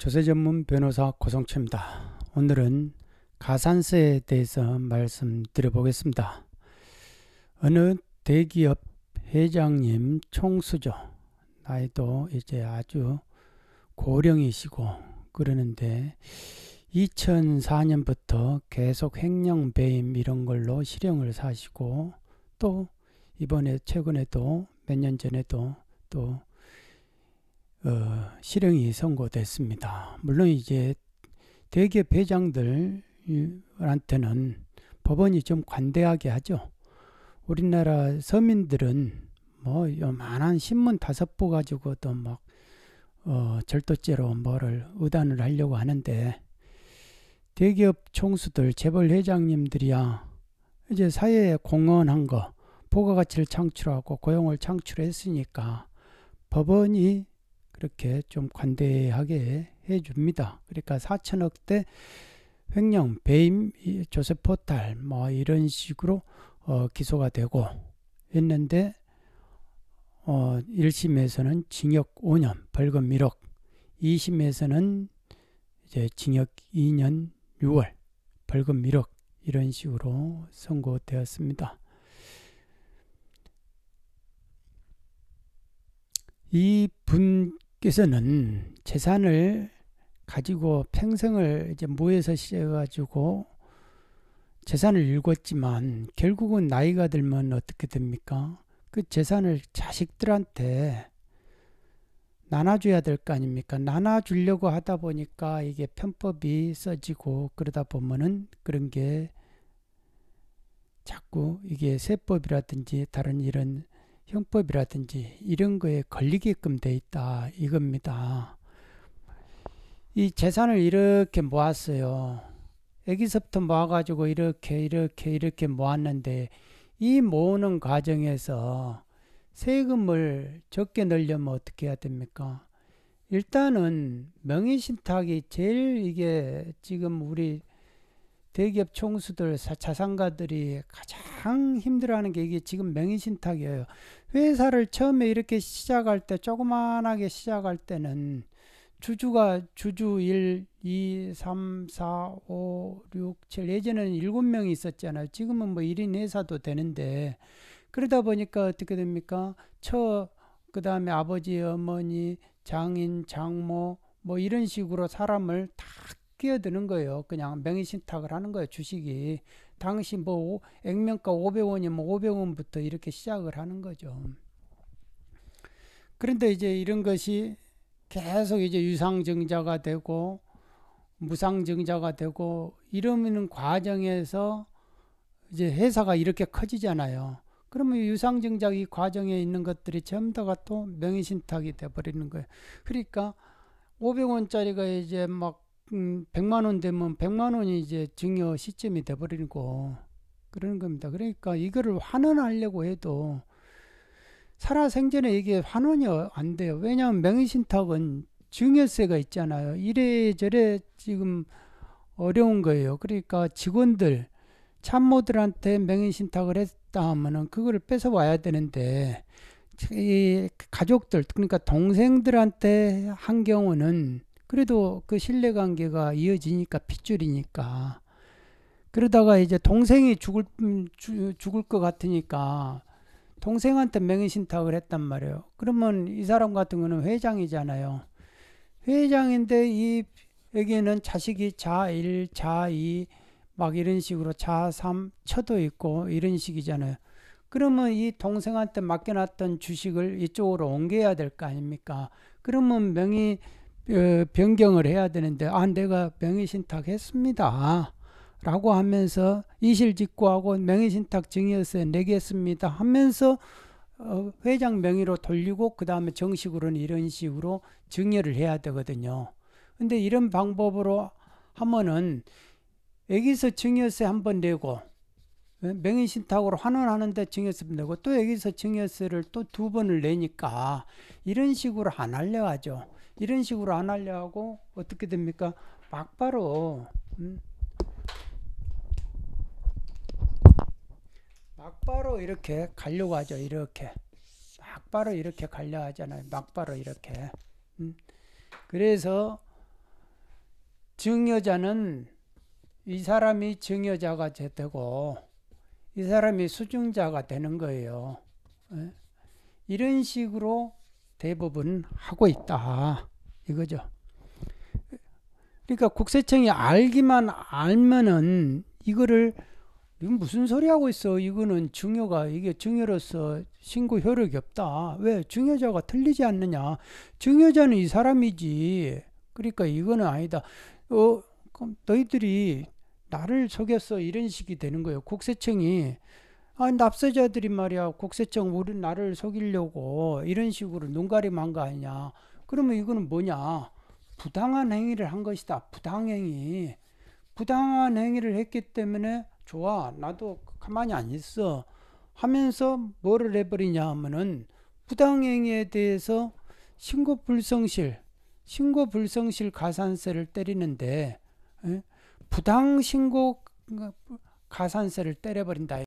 조세 전문 변호사 고성채입니다. 오늘은 가산세에 대해서 말씀드려 보겠습니다. 어느 대기업 회장님 총수죠. 나이도 이제 아주 고령이시고 그러는데 2004년부터 계속 횡령 배임 이런 걸로 실형을 사시고 또 이번에 최근에도 몇 년 전에도 또 어, 실형이 선고됐습니다. 물론 이제 대개 배장들한테는 법원이 좀 관대하게 하죠. 우리나라 서민들은 뭐 요만한 신문 다섯 부 가지고도 막 어, 절도죄로 뭐를 의단을 하려고 하는데 대기업 총수들 재벌 회장님들이야 이제 사회에 공헌한 거 부가가치를 창출하고 고용을 창출했으니까 법원이 그렇게 좀 관대하게 해줍니다. 그러니까 4천억대 횡령, 배임, 조셉 포탈 뭐 이런 식으로 어, 기소가 되고 했는데 어, 1심에서는 징역 5년, 벌금 1억, 2심에서는 이제 징역 2년 6월, 벌금 1억 이런 식으로 선고되었습니다. 이분 께서는 재산을 가지고 평생을 이제 모여서 시작해가지고 재산을 읽었지만 결국은 나이가 들면 어떻게 됩니까? 그 재산을 자식들한테 나눠줘야 될 거 아닙니까? 나눠주려고 하다 보니까 이게 편법이 써지고 그러다 보면은 그런 게 자꾸 이게 세법이라든지 다른 이런 형법이라든지 이런 거에 걸리게끔 돼 있다 이겁니다. 이 재산을 이렇게 모았어요. 애기서부터 모아가지고 이렇게 이렇게 이렇게 모았는데 이 모으는 과정에서 세금을 적게 넣려면 어떻게 해야 됩니까? 일단은 명의신탁이 제일 이게 지금 우리 대기업 총수들, 자산가들이 가장 힘들어하는 게 이게 지금 명의신탁이에요. 회사를 처음에 이렇게 시작할 때, 조그만하게 시작할 때는 주주가 주주 1, 2, 3, 4, 5, 6, 7 예전에는 7명이 있었잖아요. 지금은 뭐 1인 회사도 되는데 그러다 보니까 어떻게 됩니까? 처, 그 다음에 아버지, 어머니, 장인, 장모 뭐 이런 식으로 사람을 다 끼어드는 거예요. 그냥 명의신탁을 하는 거예요. 주식이. 당시 뭐 액면가 500원이면 500원부터 뭐 이렇게 시작을 하는 거죠. 그런데 이제 이런 것이 계속 이제 유상증자가 되고 무상증자가 되고 이러는 과정에서 이제 회사가 이렇게 커지잖아요. 그러면 유상증자 이 과정에 있는 것들이 전부 다가 또 명의신탁이 돼버리는 거예요. 그러니까 500원짜리가 이제 막 음, 100만 원 되면 100만 원이 이제 증여 시점이 돼 버리고 그러는 겁니다. 그러니까 이거를 환원하려고 해도 살아 생전에 이게 환원이 안 돼요. 왜냐하면 명의신탁은 증여세가 있잖아요. 이래저래 지금 어려운 거예요. 그러니까 직원들 참모들한테 명의신탁을 했다 하면은 그거를 뺏어 와야 되는데 이 가족들 그러니까 동생들한테 한 경우는 그래도 그 신뢰 관계가 이어지니까 핏줄이니까 그러다가 이제 동생이 죽을 음, 죽을 것 같으니까 동생한테 명의신탁을 했단 말이에요. 그러면 이 사람 같은 거는 회장이잖아요. 회장인데 이여기는 자식이 자일 자이 막 이런 식으로 자삼 쳐도 있고 이런 식이잖아요. 그러면 이 동생한테 맡겨놨던 주식을 이쪽으로 옮겨야 될 거 아닙니까? 그러면 명의 어, 변경을 해야 되는데 아 내가 명의신탁했습니다. 라고 하면서 이실직고하고 명의신탁 증여세 내겠습니다 하면서 어, 회장 명의로 돌리고 그 다음에 정식으로는 이런 식으로 증여를 해야 되거든요. 근데 이런 방법으로 하면은 여기서 증여세 한 번 내고 어, 명의신탁으로 환원하는데 증여세 내고 또 여기서 증여세를 또 두 번을 내니까 이런 식으로 안 하려 하죠. 이런 식으로 안 하려 하고 어떻게 됩니까? 막바로 음? 막바로 이렇게 가려고 하죠. 이렇게 막바로 이렇게 가려 하잖아요. 막바로 이렇게 음? 그래서 증여자는 이 사람이 증여자가 되고 이 사람이 수증자가 되는 거예요. 예? 이런 식으로 대부분 하고 있다 이거죠. 그러니까 국세청이 알기만 알면은 이거를 이건 무슨 소리 하고 있어? 이거는 증여가 이게 증여로서 신고 효력이 없다. 왜 증여자가 틀리지 않느냐? 증여자는 이 사람이지. 그러니까 이거는 아니다. 어, 그럼 너희들이 나를 속였어 이런 식이 되는 거예요. 국세청이 아, 납세자들이 말이야 국세청 우리 나를 속이려고 이런 식으로 눈가리만거 아니냐. 그러면 이거는 뭐냐? 부당한 행위를 한 것이다. 부당행위. 부당한 행위를 했기 때문에 좋아. 나도 가만히 안 있어. 하면서 뭐를 해버리냐 하면은 부당행위에 대해서 신고불성실, 신고불성실 가산세를 때리는데 부당신고 가산세를 때려버린다.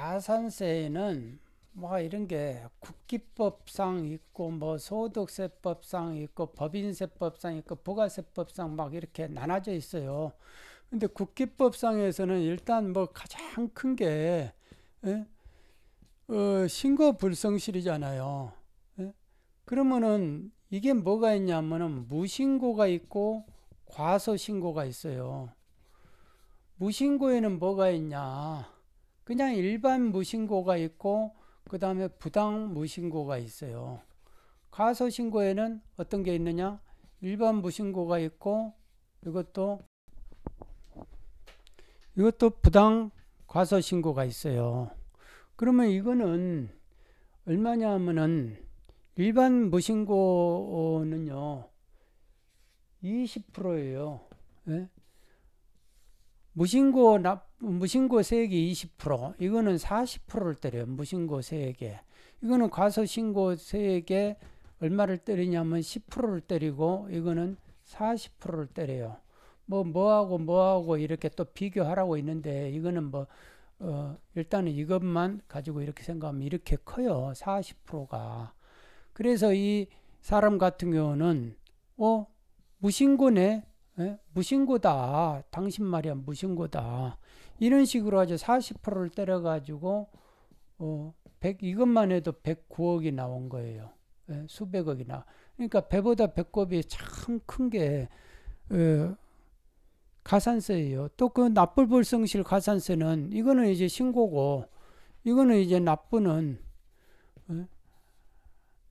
가산세에는 뭐 이런 게 국기법상 있고 뭐 소득세법상 있고 법인세법상 있고 부가세법상 막 이렇게 나눠져 있어요. 근데 국기법상에서는 일단 뭐 가장 큰게 예? 어, 신고 불성실이잖아요. 에? 예? 그러면은 이게 뭐가 있냐면은 무신고가 있고 과소신고가 있어요. 무신고에는 뭐가 있냐? 그냥 일반 무신고가 있고 그 다음에 부당 무신고가 있어요. 가소신고에는 어떤 게 있느냐? 일반 무신고가 있고 이것도 이것도 부당 과소신고가 있어요. 그러면 이거는 얼마냐 하면은 일반 무신고는요 20%예요. 예? 무신고 납 무신고 세액이 20% 이거는 40%를 때려요. 무신고 세액에 이거는 과소신고 세액에 얼마를 때리냐면 10%를 때리고 이거는 40%를 때려요. 뭐 뭐하고 뭐하고 이렇게 또 비교하라고 있는데 이거는 뭐 어, 일단은 이것만 가지고 이렇게 생각하면 이렇게 커요. 40%가. 그래서 이 사람 같은 경우는 어 무신고네 에? 예? 무신고다 당신 말이야 무신고다 이런 식으로 아주 40%를 때려가지고 어, 100, 이것만 해도 109억이 나온 거예요. 예, 수백억이 나. 그러니까 배보다 배꼽이 참 큰게 어, 가산세예요. 또 그 납불불성실 가산세는 이거는 이제 신고고 이거는 이제 납부는 예?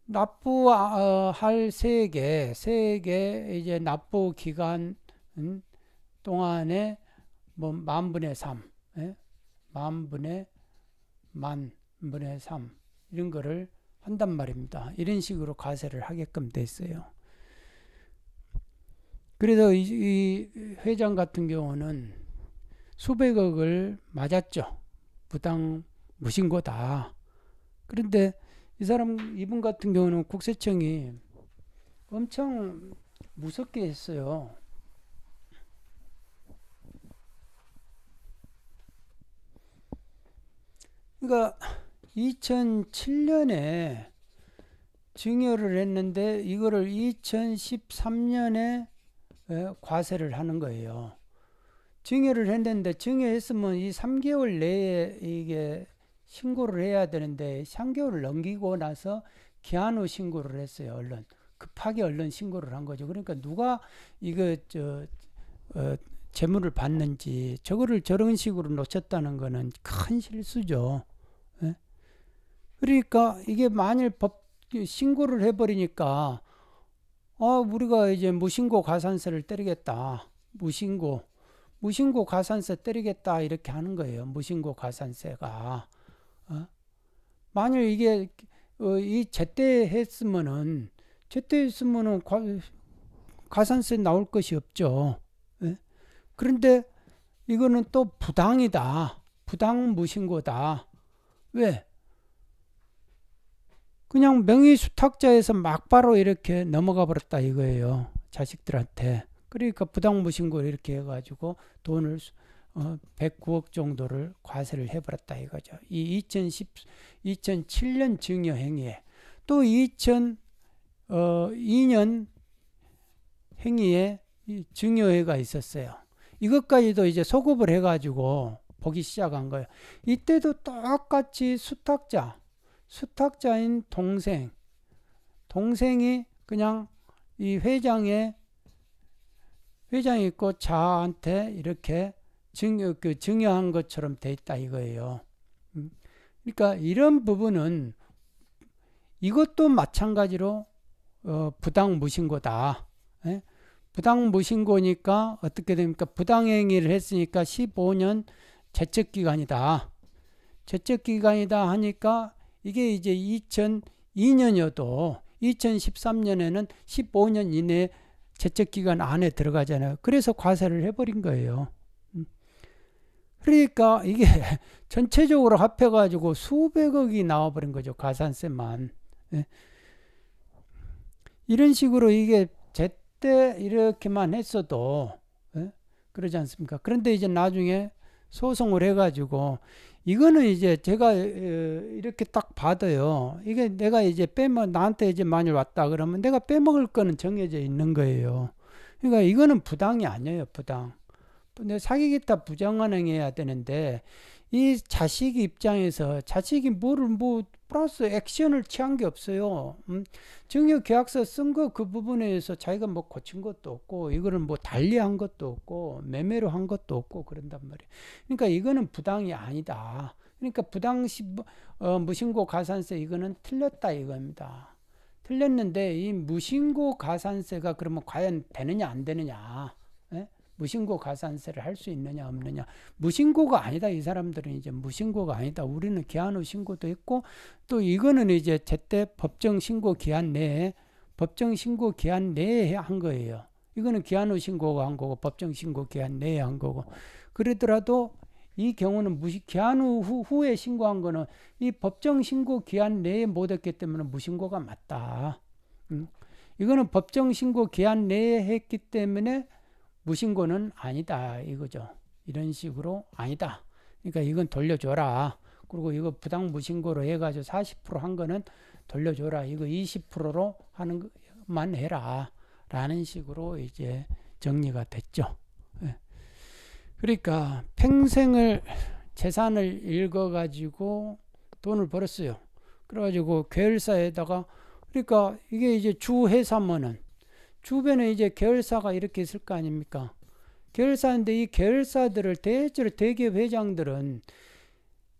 납부할 세액에 세액에 이제 납부 기간 음, 동안에 뭐 만분의 3, 예? 만분의 만분의 3 이런 거를 한단 말입니다. 이런 식으로 과세를 하게끔 돼 있어요. 그래서 이, 이 회장 같은 경우는 수백억을 맞았죠. 부당 무신고다. 그런데 이 사람 이분 같은 경우는 국세청이 엄청 무섭게 했어요. 그러니까 2007년에 증여를 했는데 이거를 2013년에 과세를 하는 거예요. 증여를 했는데 증여했으면 이 3개월 내에 이게 신고를 해야 되는데 3개월을 넘기고 나서 기한 후 신고를 했어요. 얼른 급하게 얼른 신고를 한 거죠. 그러니까 누가 이거 저 어, 재물을 받는지 저거를 저런 식으로 놓쳤다는 거는 큰 실수죠. 예? 그러니까 이게 만일 법 신고를 해버리니까 아 우리가 이제 무신고 가산세를 때리겠다 무신고 무신고 가산세 때리겠다 이렇게 하는 거예요 무신고 가산세가 어? 만일 이게 어, 이 제때 했으면은 제때 했으면은 과, 가산세 나올 것이 없죠 예? 그런데 이거는 또 부당이다 부당 무신고다 왜? 그냥 명의 수탁자에서 막바로 이렇게 넘어가 버렸다 이거예요. 자식들한테. 그러니까 부당무신고를 이렇게 해가지고 돈을 어, 109억 정도를 과세를 해버렸다 이거죠. 이 2010, 2007년 증여 행위에 또 2002년 어, 행위에 증여회가 있었어요. 이것까지도 이제 소급을 해가지고 보기 시작한 거예요. 이때도 똑같이 수탁자, 수탁자인 동생, 동생이 그냥 이 회장의 회장이 있고 자한테 이렇게 증그 증여한 것처럼 돼 있다 이거예요. 음. 그러니까 이런 부분은 이것도 마찬가지로 어, 부당 무신고다. 예? 부당 무신고니까 어떻게 됩니까? 부당행위를 했으니까 15년 재적 기간이다. 재적 기간이다 하니까 이게 이제 2002년이어도 2013년에는 15년 이내 재적 기간 안에 들어가잖아요. 그래서 과세를 해버린 거예요. 음. 그러니까 이게 전체적으로 합해가지고 수백억이 나와버린 거죠. 가산세만. 예. 이런 식으로 이게 제때 이렇게만 했어도 예, 그러지 않습니까? 그런데 이제 나중에 소송을 해가지고 이거는 이제 제가 어, 이렇게 딱 받아요. 이게 내가 이제 빼먹 나한테 이제 많이 왔다 그러면 내가 빼먹을 거는 정해져 있는 거예요. 그러니까 이거는 부당이 아니에요, 부당. 근데 사기겠다 부정가능해야 되는데 이 자식 입장에서 자식이 뭐를 뭐 플러스 액션을 취한 게 없어요. 음, 정유 계약서 쓴 거 그 부분에서 자기가 뭐 고친 것도 없고 이거는 뭐 달리한 것도 없고 매매로 한 것도 없고 그런단 말이에요. 그러니까 이거는 부당이 아니다. 그러니까 부당시 어, 무신고 가산세 이거는 틀렸다 이겁니다. 틀렸는데 이 무신고 가산세가 그러면 과연 되느냐 안 되느냐 무신고 가산세를 할 수 있느냐 없느냐 무신고가 아니다 이 사람들은 이제 무신고가 아니다 우리는 기한 후 신고도 했고 또 이거는 이제 제때 법정 신고 기한 내에 법정 신고 기한 내에 한 거예요 이거는 기한 후 신고가 한 거고 법정 신고 기한 내에 한 거고 그러더라도 이 경우는 무시 기한 후, 후에 신고한 거는 이 법정 신고 기한 내에 못했기 때문에 무신고가 맞다. 음. 이거는 법정 신고 기한 내에 했기 때문에 무신고는 아니다 이거죠. 이런 식으로 아니다. 그러니까 이건 돌려줘라. 그리고 이거 부당 무신고로 해가지고 40%한 거는 돌려줘라. 이거 20%로 하는 것만 해라. 라는 식으로 이제 정리가 됐죠. 예. 그러니까 평생을 재산을 읽어가지고 돈을 벌었어요. 그래가지고 계열사에다가 그러니까 이게 이제 주 회사면은 주변에 이제 계열사가 이렇게 있을 거 아닙니까? 계열사인데 이 계열사들을 대체로 대기업 회장들은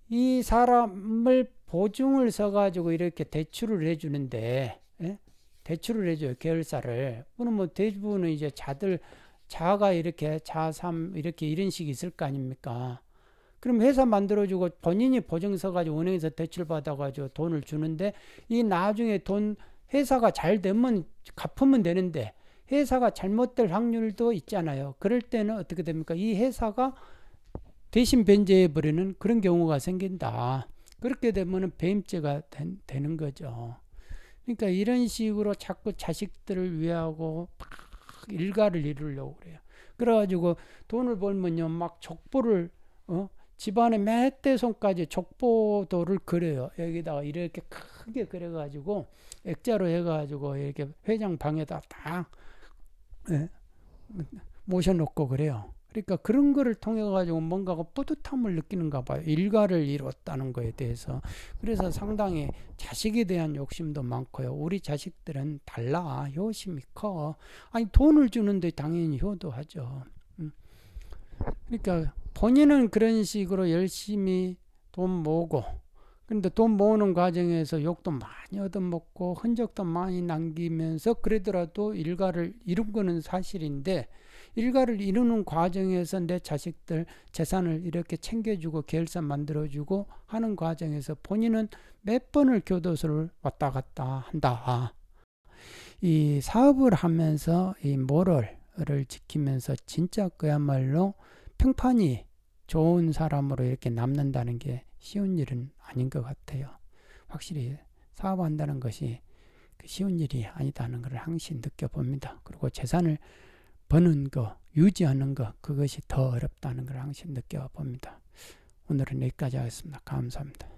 이 사람을 보증을 서가지고 이렇게 대출을 해주는데 예? 대출을 해줘요 계열사를. 그럼 뭐 대부분은 이제 자들 자가 이렇게 자삼 이렇게 이런 식이 있을 거 아닙니까? 그럼 회사 만들어주고 본인이 보증서 가지고 은행에서 대출 받아가지고 돈을 주는데 이 나중에 돈 회사가 잘 되면 갚으면 되는데 회사가 잘못될 확률도 있잖아요. 그럴 때는 어떻게 됩니까? 이 회사가 대신 변제해 버리는 그런 경우가 생긴다. 그렇게 되면은 배임죄가 된, 되는 거죠. 그러니까 이런 식으로 자꾸 자식들을 위하고 막 일가를 이루려고 그래요. 그래가지고 돈을 벌면요, 막 족보를 어? 집안에 맷대 손까지 족보도를 그려요. 여기다가 이렇게 크게 그려가지고 액자로 해가지고 이렇게 회장 방에다 딱 예, 모셔놓고 그래요. 그러니까 그런 거를 통해 가지고 뭔가 뿌듯함을 느끼는가 봐요. 일가를 이뤘다는 거에 대해서. 그래서 상당히 자식에 대한 욕심도 많고요. 우리 자식들은 달라. 효심이 커. 아니 돈을 주는데 당연히 효도하죠. 음. 그러니까 본인은 그런 식으로 열심히 돈 모으고 그런데 돈 모으는 과정에서 욕도 많이 얻어먹고 흔적도 많이 남기면서 그러더라도 일가를 이룬 거는 사실인데 일가를 이루는 과정에서 내 자식들 재산을 이렇게 챙겨주고 계열사 만들어주고 하는 과정에서 본인은 몇 번을 교도소를 왔다 갔다 한다. 이 사업을 하면서 이 모럴을 지키면서 진짜 그야말로 평판이 좋은 사람으로 이렇게 남는다는 게 쉬운 일은 아닌 것 같아요. 확실히 사업한다는 것이 그 쉬운 일이 아니다는 것을 항시 느껴봅니다. 그리고 재산을 버는 거, 유지하는 거, 그것이 더 어렵다는 걸 항시 느껴봅니다. 오늘은 여기까지 하겠습니다. 감사합니다.